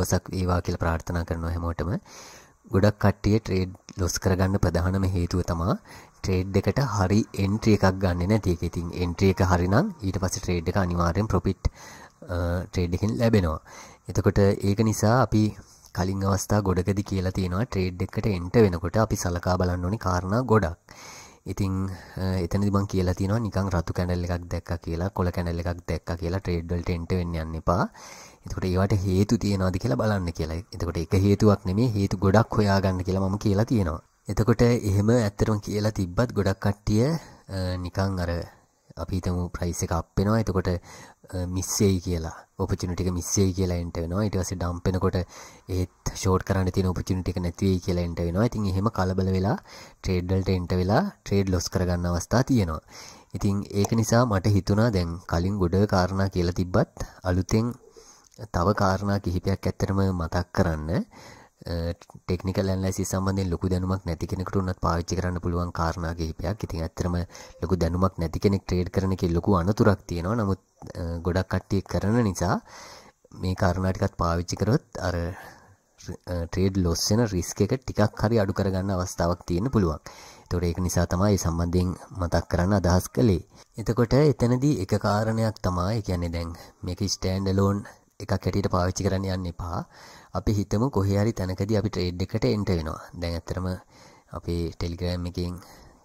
දවසක් වේවා කියලා ප්‍රාර්ථනා කරනවා හැමෝටම. ගොඩක් කට්ටිය ට්‍රේඩ් ලොස් කරගන්න ප්‍රධානම හේතුව තමා ට්‍රේඩ් එකට හරි එන්ට්‍රි එකක් ගන්න නැති එක. ඉතින් එන්ට්‍රි එක හරිනම් ඊට පස්සේ ට්‍රේඩ් එක අනිවාර්යෙන් ප්‍රොෆිට් ට්‍රේඩ් එකෙන් ලැබෙනවා. එතකොට ඒක නිසා අපි කලින් අවස්ථා ගොඩකදි කියලා තියෙනවා ට්‍රේඩ් එකට එන්ට වෙනකොට අපි සලකා බලන්න ඕනි කාරණා ගොඩක්. ඉතින් එතනදි මං කියලා තියෙනවා නිකන් රතු කැනල් එකක් දැක්කා කියලා කොළ කැනල් එකක් දැක්කා කියලා ට්‍රේඩ් වලට එන්ට වෙන්න යන්න එපා. එතකොට ඒවට හේතු තියනවාද කියලා බලන්න කියලා. එතකොට එක හේතුවක් නෙමෙයි හේතු ගොඩක් හොයාගන්න කියලා මම කියලා තියෙනවා. එතකොට එහෙම ඇත්තටම කියලා තිබ්බත් ගොඩක් කට්ටිය නිකන් අර අපිතම ප්‍රයිස එක අපෙනවා එතකොට මිස්සෙයි කියලා ඔපචිනටික මිස්සේ කියලා එන්ට වෙනවා ඉටවස ඩම්පෙනකොට ඒත් ෂෝට් කරන්න තින ඔපචිනටික නැතිවේ කියලා එන්ට වෙනවා ඉතින් එහෙම කලබල වෙලා ට්‍රේඩ්ඩල්ට එන්ට වෙලා ට්‍රේඩ් ලොස් කරගන්න අවස්ථා තියෙනවා ඉතින් ඒක නිසා මට හිතුනා දැන් කලින් ගොඩ කාරණා කියලා තිබ්බත් අලුතෙන් තව කාරණා කිහිපයක් ඇත්තරම මතක් කරන්න ටෙක්නික ලැසි සම්බන්ධෙන් ලොකු දැනුමක් නැති කෙනෙකුට උනත් පාවිච්චි කරන්න පුළුවන් කාරණා කිහිපයක්. ඉතින් ඇත්තටම ලොකු දැනුමක් නැති කෙනෙක් ට්‍රේඩ් කරන එකේ ලොකු අනතුරක් තියෙනවා. නමුත් ගොඩක් කට්ටිය කරන නිසා මේ කාරණා ටිකක් පාවිච්චි කරොත් අර ට්‍රේඩ් ලොස් වෙන රිස්ක් එක ටිකක් හරි අඩු කරගන්න අවස්ථාවක් තියෙන්න පුළුවන්. ඒතකොට ඒක නිසා තමයි මේ සම්බන්ධයෙන් මතක් කරන්න අදහස් කළේ. එතකොට එතනදී එක කාරණයක් තමයි, කියන්නේ දැන් මේක ස්ටෑන්ඩ් අලෝන් එකක් හැටියට පාවිච්චි කරන්න යන්න එපා අපි හිතමු කොහේ හරි තැනකදී අපි ට්‍රේඩ් එකට එන්ට වෙනවා දැන් ඇත්තරම අපි ටෙලිග්‍රෑම් එකෙන්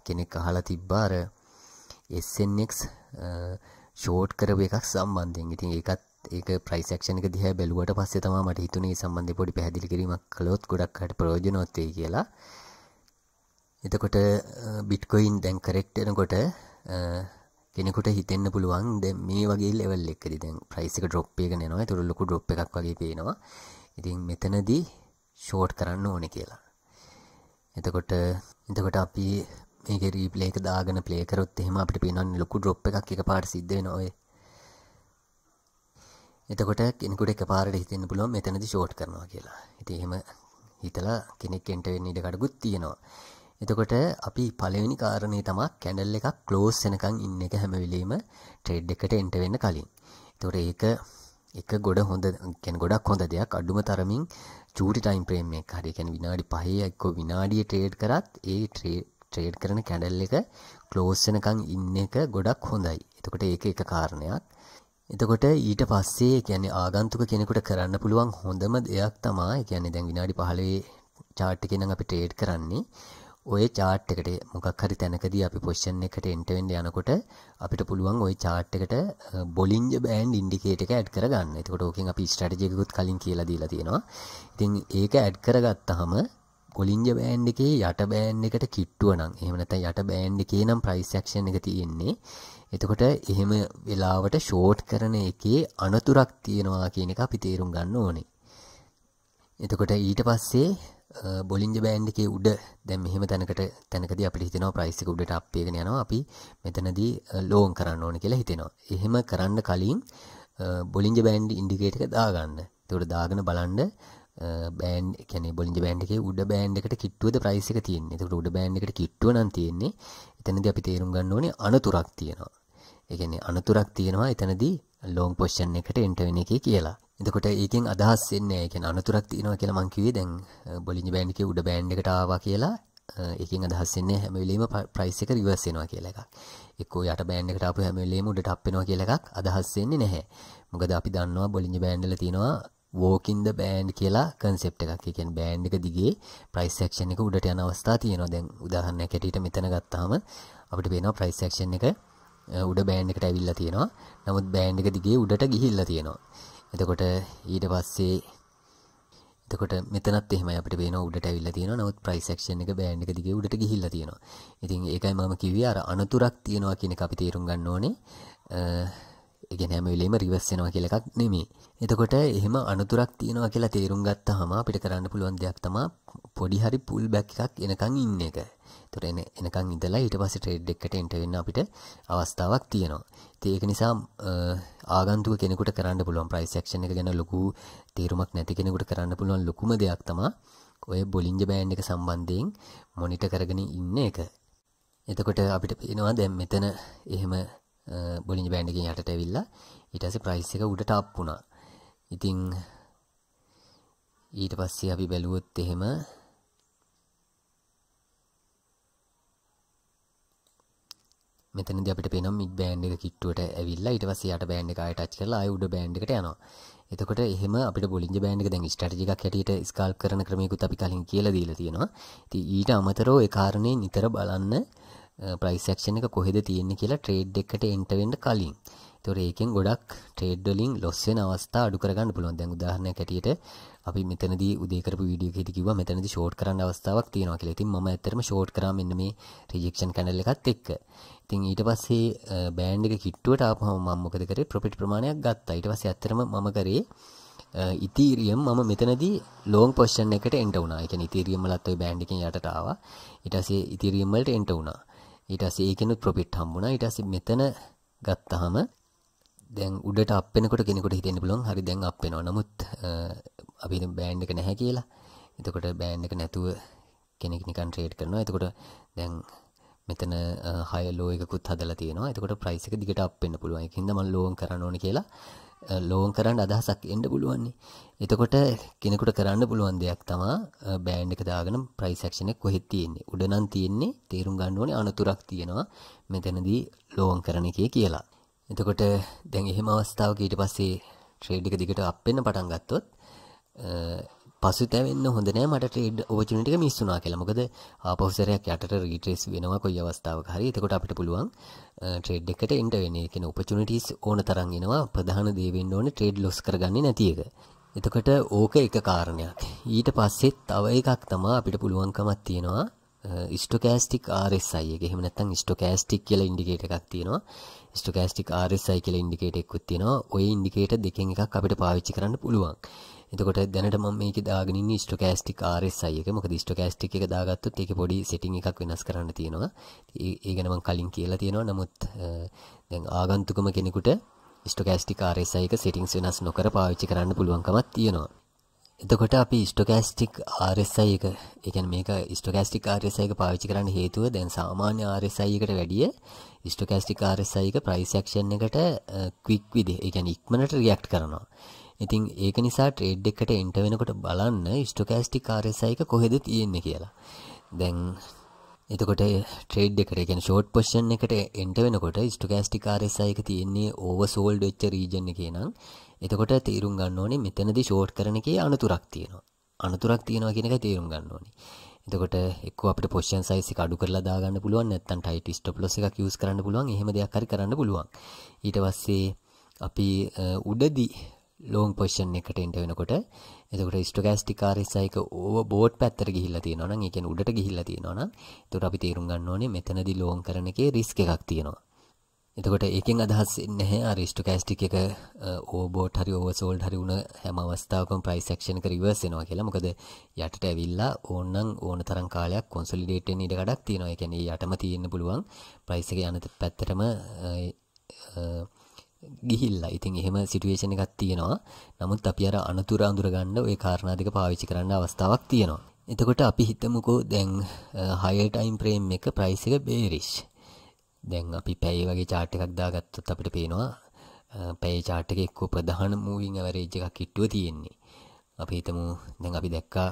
කෙනෙක් අහලා තිබ්බා අර SNX ෂෝට් කරපු එකක් සම්බන්ධයෙන් ඉතින් ඒකත් ඒක ප්‍රයිසක්ෂණ එක දිහා බැලුවට පස්සේ තමයි මට හිතුනේ මේ සම්බන්ධයෙන් පොඩි පැහැදිලි කිරීමක් කළොත් ගොඩක් අයට ප්‍රයෝජනවත් වෙයි කියලා එතකොට බිට්කොයින් දැන් කරෙක්ටෙනකොට කෙනෙකුට හිතන්න පුළුවන් ද මේ වගේ ලෙවල් එක්කද දැන් ප්‍රයිසික ඩොප් එක නවා තුර ලොකු ඩොප් එකක් වගේ පේනවා ඉතින් මෙතනදී ෂෝට් කරන්න ඕන කියලා එතකොට එතකොට අපි මේක රීප්ලේක දාගෙන පලේකරොත් එහෙම අපිට පේනන්න ලොකු ඩොප් එකක් එක පාට සිද්ධ නොවේ එතකොට කෙනෙකුට එක පාරට හිතන්න පුළුවන් මෙතනදි ෂෝට් කරනවා කියලා ඉති එහෙම හිතලා කෙනෙක් එන්ට වෙන්න ඉඩකඩකුත් තියෙනවා එතකොට අපි පළවෙනි කාරණේ තමයි කැන්ඩල් එකක් ක්ලෝස් වෙනකන් ඉන්න එක හැම වෙලෙම ට්‍රේඩ් එකට එන්ටර් වෙන්න කලින්. එතකොට ඒක එක ගොඩ හොඳ කියන්නේ ගොඩක් හොඳ දෙයක් අඩුම තරමින් චූටි ටයිම් ෆ්‍රේම් එකක් හරි කියන්නේ විනාඩි 5 එක්ක විනාඩිය ට්‍රේඩ් කරත් ඒ ට්‍රේඩ් කරන කැන්ඩල් එක ක්ලෝස් වෙනකන් ඉන්න එක ගොඩක් හොඳයි. එතකොට ඒක එක කාරණයක්. එතකොට ඊට පස්සේ කියන්නේ ආගන්තුක කෙනෙකුට කරන්න පුළුවන් හොඳම දෙයක් තමයි කියන්නේ දැන් විනාඩි 15 චාට් එකේ නම් අපි ට්‍රේඩ් කරන්නේ ඔය chart එකට මොකක් හරි තැනකදී අපි position එකට enter වෙන්න යනකොට අපිට පුළුවන් ওই chart එකට Bollinger Band Indicator එක add කරගන්න. එතකොට ඕකෙන් අපි strategy එකකුත් කලින් කියලා දීලා තියෙනවා. ඉතින් ඒක add කරගත්තාම කොලින්ජ බෑන්් එකේ යට බෑන්් එකට කිට්ටුව නම් එහෙම නැත්නම් යට බෑන්් එකේ නම් ප්‍රයිස් ඇක්ෂන් එක තියෙන්නේ. එතකොට එහෙම වෙලාවට ෂෝට් කරන එකේ අනතුරක් තියෙනවා කියන එක අපි තේරුම් ගන්න ඕනේ. එතකොට ඊට පස්සේ බොලින්ජ බෑන්්ික උඩ දැම් මෙහම තැනකට තැනකද අපි හිතනවා ප්‍රයිසික උඩට අපේගෙන යනවා අපි මෙතනදී ලෝන් කරන්න ඕන කියලා හිතෙනවා එහෙම කරන්න කලින් බොලින්ජ බෑන්ඩ් ඉන්ඩිකේටක දාගන්න තුට දාගන බලන්ඩ බෑන් කැන බොලින්ජ බෑන්ඩ් එක උඩ බෑන්ඩ් එකට කිට්ටුවද ප්‍රයිසික තියන්නේ තුට උඩ බෑන්ඩ් එකට කිට්ටුව නම් තියෙන්නේ එතනදී අපි තේරුම් ගන්න ඕනේ අනතුරක් තියෙනවා ඒ කියන්නේ අනතුරක් තියෙනවා එතනදී ලෝන් පොෂන් එකට එන්ටර් වෙන එකේ කියලා එතකොට ඒකෙන් අදහස් වෙන්නේ ඒ කියන්නේ අනතුරක් තියෙනවා කියලා මං කිව්වේ දැන් බොලින්ජ බෑන්ඩ් එකේ උඩ බෑන්ඩ් එකට ආවා කියලා ඒකෙන් අදහස් වෙන්නේ හැම වෙලෙම ප්‍රයිස් එක රිවර්ස් වෙනවා කියලා එකක්. එක්කෝ යට බෑන්ඩ් එකට ආපු හැම වෙලෙම උඩට අප් වෙනවා කියලා එකක් අදහස් වෙන්නේ නැහැ. මොකද අපි දන්නවා බොලින්ජ බෑන්ඩ් වල තියෙනවා walking the band කියලා concept එකක්. ඒ කියන්නේ බෑන්ඩ් එක දිගේ price action එක උඩට යන අවස්ථා තියෙනවා. දැන් උදාහරණයක් ඇටියට මෙතන ගත්තාම අපිට පේනවා price action එක උඩ බෑන්ඩ් එකට ඇවිල්ලා තියෙනවා. නමුත් බෑන්ඩ් එක දිගේ උඩට ගිහිල්ලා තියෙනවා. එතකොට ඊට පස්සේ එතකොට මෙතනත් එහෙම අපට පේන උඩට ඇවිල්ලා තියෙනවා නමුත් ප්‍රයිස් ඇක්ෂන් එක බෑන්ඩ් එක දිගේ උඩට ගිහිල්ලා තියෙනවා. ඉතින් ඒකයි මම කිව්වේ අර අනතුරක් තියෙනවා කියන එක අපි තේරුම් ගන්න ඕනේ. එකෙන් හැම වෙලේම රිවර්ස් වෙනවා කියලා එකක් නෙමෙයි. එතකොට එහෙම අනුතරක් තියෙනවා කියලා තේරුම් ගත්තාම අපිට කරන්න පුළුවන් දෙයක් තමයි පොඩි හරි පුල් බෑක් එකක් එනකන් ඉන්න එක. ඒතර එන එනකන් ඉඳලා ඊට පස්සේ ට්‍රේඩ් එකකට එන්ටර් වෙන්න අපිට අවස්ථාවක් තියෙනවා. ඉතින් ඒක නිසා ආගන්තුක කෙනෙකුට කරන්න පුළුවන් ප්‍රයිස් ඇක්ෂන් එක ගැන ලොකු තීරුමක් නැති කෙනෙකුට කරන්න පුළුවන් ලොකුම දෙයක් තමයි ඔය බොලින්ජ බෑන්ඩ් එක සම්බන්ධයෙන් මොනිටර් කරගෙන ඉන්න එක. එතකොට අපිට පේනවා දැන් මෙතන එහෙම බොලිජ බෑන්ඩකින් යටට ඇවිල්ලා ඉටස ප්‍රයිස් එක උඩට අප්පුුණා ඉතිං ඊට පස්සේ අපි බැලුවොත් එහෙම මෙතනද අපිට පෙනම් මික් බෑන්ඩ් එක කිට්ටුවට ඇවිල්ලා ඊට පස්සේ යට බෑන්ඩ් එක ආයෙ ටච් කරලා ආයෙ උඩ බෑන්ඩ් එකට යනවා. එතකොට එහෙම අපිට බොලින්ජ බෑන්ඩ් එක දැන් ස්ට්‍රැටජි එකක් හැටියට ස්කාල්ප් කරන ක්‍රමයකුත් අපි කලින් කියලා දීලා තියෙනවා. ඉතින් ඊට අමතරව ඒ කාරණේ නිතර බලන්න ප්‍රයිසක්ෂණ එක කොහෙද තියෙන්න කියලා ට්‍රේඩ් එකට එන්ටවෙන්ඩ කලින් තොර ඒකෙන් ගොඩක් ට්‍රේඩ්ඩලින් ලොස්සෙන අවස්ථා අඩු කරගන්න පුළුවන් දැන් උදාහරණ කැටියට අපි මෙතනද උදේකරපු වීඩියෝ හිතිකිව මෙතනද ෂෝට් කරන්න අවස්ථාවක් තියෙනවා කියලා ඉතින් මම ඇත්තරම ෂෝට් කරා මෙන්න මේ රිජෙක්ෂන් කැනල් එකත් එක්ක ඉතින් ඊට පස්සේ බෑන්ඩ් එක කිට්ටුවට ආපහම මම මොකද කරේ ප්‍රොෆිට් ප්‍රමාණයක් ගත්තා ඊට පස්සේ ඇත්තරම මම කරේ ඉතීරියම් මම මෙතනදී ලෝන් පොෂන් එකට එන්ට වුණා ඒ කියන්නේ ඉතීරියම් වලත් ওই බෑන්ඩ් එකෙන් යටට ආවා ඊට පස්සේ ඉතීරියම් වලට එන්ට වුණා ඊට පස්සේ ඒකෙනුත් ප්‍රොෆිට් හම්බුණා. ඊට පස්සේ මෙතන ගත්තාම දැන් උඩට අප් වෙනකොට කෙනෙකුට හිතෙන්න පුළුවන් හරි දැන් අප් වෙනවා. නමුත් අපි බෑන්ඩ් එක නැහැ කියලා. එතකොට බෑන්ඩ් එක නැතුව කෙනෙක් නිකන් ට්‍රේඩ් කරනවා. එතකොට දැන් මෙතන හය ලෝයකුත් හදලා තියෙනවා එතකොට ප්‍රයිසික දිගට අපෙන්න්න පුළුවන් හිද මල් ලෝන් කරන ඕන කියලා ලෝන් කරන්න අදහසක් එන්න පුළුවන්නේ එතකොට කෙනෙකුට කරන්න පුළුවන් දෙයක් තමා බෑන්් එක දාගෙන ප්‍රයිසක්ෂණය කොහෙත් තියෙන්නේ උඩනන් තියෙන්නේ තේරුම් ගණ්ඩුවන අනතුරක් තියෙනවා මෙතැනදී ලෝන් කරන එක කියලා එතකොට දැන් එහෙම අවස්ථාව ඊට පස්සේ ට්‍රේඩ් එක දිගට අපෙන්න්න පටන් ගත්තොත් පසුතැවෙන්න හොඳ නෑ මට ට්‍රේඩ් ඔපචුනිටි එක මිස් වුණා කියලා. මොකද ආපහු සැරයක් යටට රීට්‍රේස් වෙනවා කොයි අවස්ථාවක හරි. එතකොට අපිට පුළුවන් ට්‍රේඩ් එකට එන්ටර් වෙන්න. ඒ කියන්නේ ඔපචුනිටිස් ඕන තරම් එනවා. ප්‍රධාන දේ වෙන්න ඕනේ ට්‍රේඩ් ලොස් කරගන්නේ නැති එක. එතකොට ඕක එක කාරණයක්. ඊට පස්සෙත් තව එකක් තමයි අපිට පුළුවන්කමක් තියෙනවා ස්ටොකෑස්ටික් ආරෙස්සයි එක එහෙම නැත්නම් ස්ටොකෑස්ටික් කියලා ඉන්ඩිකේටර් එකක් තියෙනවා. ස්ටොකෑස්ටික් ආරෙස්සයි කියලා ඉන්ඩිකේටර් එකකුත් තියෙනවා. ওই ඉන්ඩිකේටර් දෙකෙන් එකක් අපිට පාවිච්චි කරන්න පුළුවන්. එතකොට දැනට මම මේක දාගෙන ඉන්නේ ස්ටොකෑස්ටික් RSI එක. මොකද ස්ටොකෑස්ටික් එක දාගත්තොත් ඒකේ පොඩි සෙටින් එකක් වෙනස් කරන්න තියෙනවා. ඒ ගැන මම කලින් කියලා තියෙනවා. නමුත් දැන් ආගන්තුකම කෙනෙකුට ස්ටොකෑස්ටික් RSI එක සෙටින්ස් වෙනස් නොකර පාවිච්චි කරන්න පුළුවන්කමක් තියෙනවා. එතකොට අපි ස්ටොකෑස්ටික් RSI එක ඒ කියන්නේ මේක ස්ටොකෑස්ටික් RSI එක පාවිච්චි කරන්න හේතුව දැන් සාමාන්‍ය RSI එකට වැඩිය ස්ටොකෑස්ටික් RSI එක ප්‍රයිස් ඇක්ෂන් එකට ක්වික් විදිහ ඒ කියන්නේ ඉක්මනට රියැක්ට් කරනවා. ඉතින් ඒක නිසා ට්‍රේඩ් එකට එන්ට වෙනකොට බලන්න ස්ටොකෑස්ටික් කාරසයික කොහෙද තියෙන්නේ කියලා දැන් එතකොට ට්‍රේඩ් එකට ගැන ෂෝට් පොෂන් එකට එන්ට වෙනකොට ස්ටොකෑස්ටි කාරසයික තියෙන්නේ ඕව සෝල්ඩ් වෙච්ච රීජන්න කියනම් එතකොට තේරුම් ගන්න ඕනේ මෙතනදි ෂෝට් කරන එකේ අනතුරක් තියෙනවා අනතුරක් තියෙනවා කියන එක තේරුම් ගන්න ඕනේ එතකොට එක් අපට පොෂන් සයිසි අඩු කරලා දාගන්න පුළුවන් නැත්තන් ටයිට ස්ටප්ලොස එකක් යස් කරන්න පුළුවන් එහෙම දෙයක් හරි කරන්න පුළුවන් ඊට වස්සේ අපි උඩදි ලෝන් පොෂන් එකට එන්ට වෙනකොට එතකට ස්ටගස්ටිකාරෙසයික ඕ බෝට් පැත්තර ගිහිල්ල තියෙනවන එකෙන් උඩට ගිහිල්ල තියෙනවන තුර අපි තේරුම් ගන්න ඕනේ මෙතනදි ලෝන් කරන එක රිස්ක එකක් තියෙනවා එතකොට ඒකෙන් අදහස් නැහැ අරිස්ටු කෑස්ටික එක ඕබෝට හරි ඕවසෝල් හරි වුණ හැම අවස්ථාවකම ප්‍රයිසක්ෂණ එක රිවර්සෙනවා කියලා මොකද යටට ඇවිල්ලා ඕන්නම් ඕන තරම් කාලයක් කොන්සොලිඩේටෙන් ඉඩ ගඩක් තියෙනවා එකැනේ යටම තියෙන්න පුළුවන් ප්‍රයිස එක යනත පැත්තරම ගිහිල්ලා. ඉතින් එහෙම සිටුේෂන් එකක් තියෙනවා. නමුත් අපි අර අනතුරු අඳුර ගන්න ওই කාරණා දෙක පාවිච්චි කරන්න අවස්ථාවක් තියෙනවා. එතකොට අපි හිතමුකෝ දැන් higher time frame එක price එක bearish. දැන් අපි පැය වගේ chart එකක් දාගත්තොත් අපිට පේනවා පැය chart එකේ එක්ක ප්‍රධාන moving average එකක් හිටුව තියෙන්නේ. අපි හිතමු දැන් අපි දැක්කා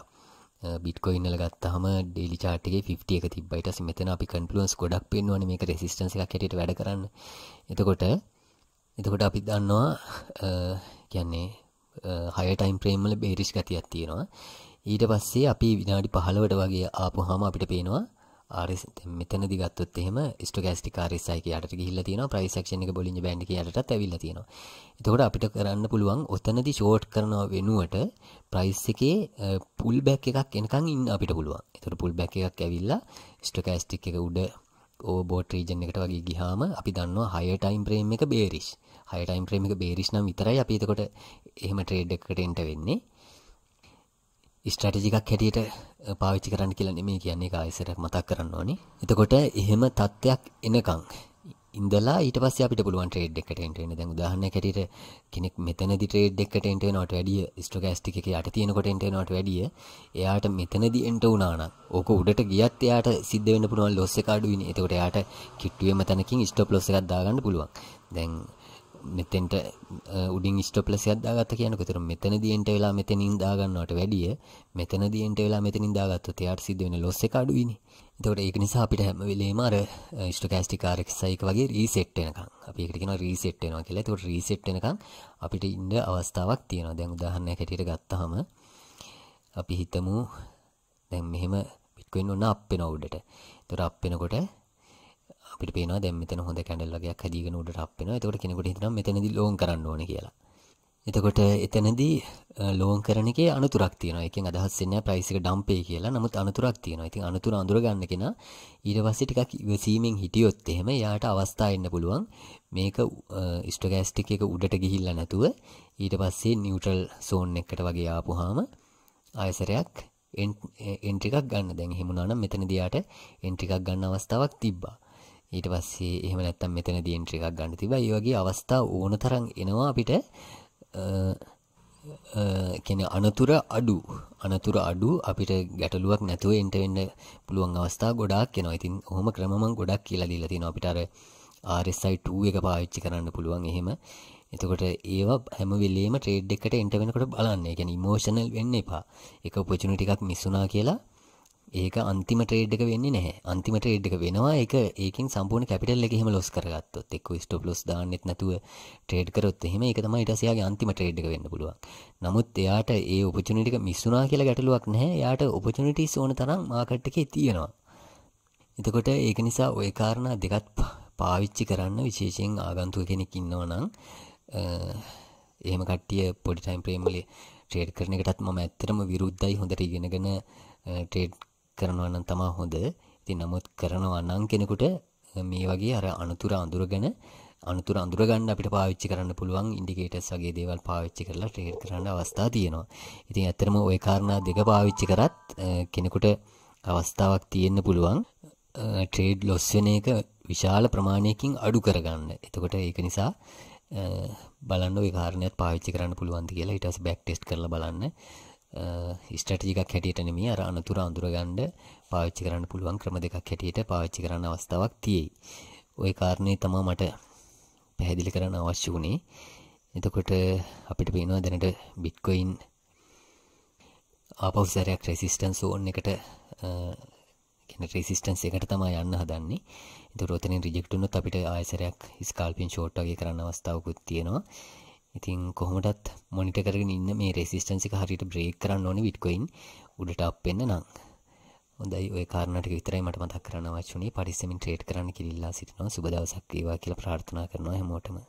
බිට්කොයින්නල ගත්තහම ඩෙලි චාටගේ 50 එක තිබ්බයිට මෙතන අපි කන්ෆලුවන්ස් ගොඩක් පෙන්වන්නේ මේක රෙසිස්ටන්ස් එකක් හැටියට වැඩ කරන්න. එතකොට එතකොට අපි දන්නවා කියන්නේ හය ටයිම් ප්‍රේම්මල බේරිස් ගතියක් තියෙනවා ඊට පස්සේ අපි විනාඩි පහලවට වගේ ආපු හම අපිට පේනවා මෙතන දිගත්තොත් එහෙම ස්ටෝකෑස්ටික් RSI කියලාට ගිහිල්ලා තියෙනවා ප්‍රයිස් ඇක්ෂන් එක බොලින්ජ් බෑන්ඩ් කියලාටත් ඇවිල්ලා තියෙනවා. එතකොට අපිට කරන්න පුළුවන් ඔතනදි ෂෝට් කරන වෙනුවට ප්‍රයිස් එකේ පුල් බෑක් එකක් එනකන් ඉන්න අපිට පුළුවන්. එතකොට පුල් බෑක් එකක් ඇවිල්ලා ස්ටෝකෑස්ටික් එක උඩ ඕබෝට් රීජන් එකට වගේ ගිහාම අපි දන්නවා හය ටයිම් ප්‍රේම් එක බේරිස් හය ටයිම් ප්‍රේම් එක බේරිස් නම් විතරයි අපි එතකොට එහෙම ට්‍රේඩ් එකකට එන්ට වෙන්නේ ස්ට්‍රටජිකක් හැටියට පාවිච්චි කරන්න කියලන්නේ මේ කියන්නේ එක අයිසරක් මතක් කරන්න ඕනේ එතකොට එහෙම තත්ත්වයක් එනකං ඉඳලා ඊට පස්සේ අපිට පුළුවන් ට්‍රේඩ් එකට එන්ටර් වෙන්න. දැන් උදාහරණයක් හැටියට කෙනෙක් මෙතනදී ට්‍රේඩ් එකට එන්ටර් වෙනවට වැඩිය ස්ටොකාස්ටික් එකේ යට තියෙනකොට එන්ටර් වෙනවට වැඩිය එයාට මෙතනදී එන්ටර් වුණා නම් ඕක උඩට ගියත් එයාට සිද්ධ වෙන්න පුළුවන් ලොස් එක අඩු වෙන්නේ. එතකොට එයාට කිට්ටුවේම තැනකින් ස්ටොප් ලොස් එකක් දාගන්න පුළුවන්. දැන් මෙතෙන්ට උඩින් ස්ටපල සයදදාගත කියනකතර මෙතන දියන්ට වෙලා මෙතනින් දාගන්නවට වැඩිය මෙතන දියන්ට වෙලා මෙතනින් දාගත්ත තයාට සිද වෙන ලොස්ස කඩුවන තොට ඒක නිසා අපිට හැම වෙලේමර ස්ටකෑස්ටිකාරක් සයික වගේ රීසෙට්ටනකම් අපිකටෙන රීසෙට්ටනවා කියලා තොට රීසෙට්ටනකම් අපිට ඉන්ඩ අවස්ථාවක් තියෙනවා දැන් උදාහන්න හැටියට ගත්තහම අපි හිතමු දැන් මෙහෙම පිටකුවෙන් ඔන්න අපේ නොවඩට තොර අපෙනකොට අපිට පේනවා දැන් මෙතන හොඳ කැඩල් වගේක් හදීගෙන උඩට අප් වෙනවා. එතකොට කෙනෙකුට හිතෙනවා මෙතනදී ලෝන් කරන්න ඕනේ කියලා. එතකොට එතනදී ලෝන් කරන එකේ අනතුරක් තියෙනවා. එකෙන් අදහස් වෙන්නේ ප්‍රයිස් එක ඩම්ප් වෙයි කියලා. නමුත් අනතුරක් තියෙනවා. ඉතින් අනතුර අඳුර ගන්න කෙනා ඊට පස්සේ ටිකක් ඉවසීමෙන් හිටියොත් එහෙම එයාට අවස්ථා එන්න පුළුවන්. මේක ස්ටොකැස්ටික් එක උඩට ගිහිල්ලා නැතුව ඊට පස්සේ නියුට්‍රල් සෝන් එකකට වගේ ආපුවාම ආයසරයක් එන්ට්‍රිකක් ගන්න දැන් හෙමුණනම් මෙතන දයාට එන්ට්‍රිකක් ගන්න අවස්ථාවක් තිබ්බා ඊට පස්සේ එහෙම නැත්තම් මෙතන දියන්ට්‍ර එකක් ගන්න තිබ ඒ වගේ අවස්ථා ඕන තරන් එනවා අපිට කෙන අනතුර අඩු අනතුර අඩු අපිට ගැටලුවක් නැතුව එන්ටවෙන්න පුළුවන් අවස්ථා ගොඩක් කෙනවා ඉතින් හොම ක්‍රමන් ගොඩක් කියලා දීලා තින අපිටර ආරෙසයිට එක පාවිච්චි කරන්න පුළුවන් එහෙම එතකොට ඒවා හැම වෙලේම ට්‍රේඩ් එකට එන්ට වෙනකොට බලන්න ගැන මෝෂණල් වෙන්න එපා එක උපචුණටිකක් මිස්සුනා කියලා ඒක අන්තිම ට්‍රේඩ් එක වෙන්නේ නැහැ. අන්තිම ට්‍රේඩ් එක වෙනවා. ඒක ඒකෙන් සම්පූර්ණ කැපිටල් එක එහෙම ලොස් කරගත්තොත් එක්ක ස්ටොප් ලොස් දාන්නෙත් නැතුව ට්‍රේඩ් කරොත් එහෙම ඒක තමයි ඊට පස්සේ යාගේ අන්තිම ට්‍රේඩ් එක වෙන්න පුළුවන්. නමුත් එයාට ඒ ඔපචුනිටි එක මිස් වුණා කියලා ගැටලුවක් නැහැ. එයාට ඔපචුනිටිස් ඕන තරම් මාකට් එකේ තියෙනවා. එතකොට ඒක නිසා ওই කාරණා දෙකත් පාවිච්චි කරන්න විශේෂයෙන් ආගන්තුක කෙනෙක් ඉන්නවා නම් එහෙම කට්ටිය පොඩි ටයිම් ෆ්‍රේම් වල ට්‍රේඩ් කරන එකටත් මම ඇත්තටම විරුද්ධයි හොඳට ඉගෙනගෙන ට්‍රේඩ් කරනවා නම් තමා හොඳ ඉතින් නමුත් කරනවා නම් කෙනෙකුට මේ වගේ අර අනතුර අඳුරගෙන අනතුර අඳුරගන්න අපිට පාවිච්චි කරන්න පුළුවන් ඉන්ඩිකේටර්ස් වගේ දේවල් පාවිච්චි කරලා ට්‍රේඩ් කරන්න අවස්ථා තියෙනවා. ඉතින් ඇත්තටම ওই කාරණා දෙක පාවිච්චි කරත් කෙනෙකුට අවස්ථාවක් තියෙන්න පුළුවන් ට්‍රේඩ් ලොස් වෙන එක විශාල ප්‍රමාණයකින් අඩු කරගන්න. එතකොට ඒක නිසා බලන්න ওই කාරණයක් පාවිච්චි කරන්න පුළුවන්ද කියලා ඊට පස්සේ බෑක් ටෙස්ට් කරලා බලන්න. ස්ට්‍රටජිකක් හැටියට නෙමේ අර අනතුර අඳුරගන්න පාවිච්චි කරන්න පුළුවන් ක්‍රම දෙකක් හැටියට පාවිච්චි කරන්න අවස්ථාවක් තියෙයි. ওই කාරණේ තමයි මට පැහැදිලි කරන්න අවශ්‍ය වුණේ. එතකොට අපිට පේනවා දැනට බිට්කොයින් ආපහු සැරයක් රෙසිස්ටන්ස් ඕන් එකට කියන්නේ රෙසිස්ටන්ස් එකට තමයි යන්න හදන්නේ. ඒතකොට ඔතනින් රිජෙක්ට් වුණොත් අපිට ආයෙ සැරයක් ස්කාල්පින් ෂෝට් වගේ කරන්න අවස්ථාවකුත් තියෙනවා. ඉතින් කොහොමටත් මොනිට කරගෙන ඉන්න මේ රෙසිස්ටන්සික හරිට බ්‍රේක් කරන්න ඕනි විට්කොයින් උඩට අපෙන්න්න නං හොඳයි ඔය කාරණට විතරයි මට මතක් කරන්න වචුනේ පරිස්සමින් ට්‍රේට් කරන්න කිරිල්ලා සිටිනවා සුබදවසක් ඒවා කියලා ප්‍රාර්ථනා කරනවා හැමෝටම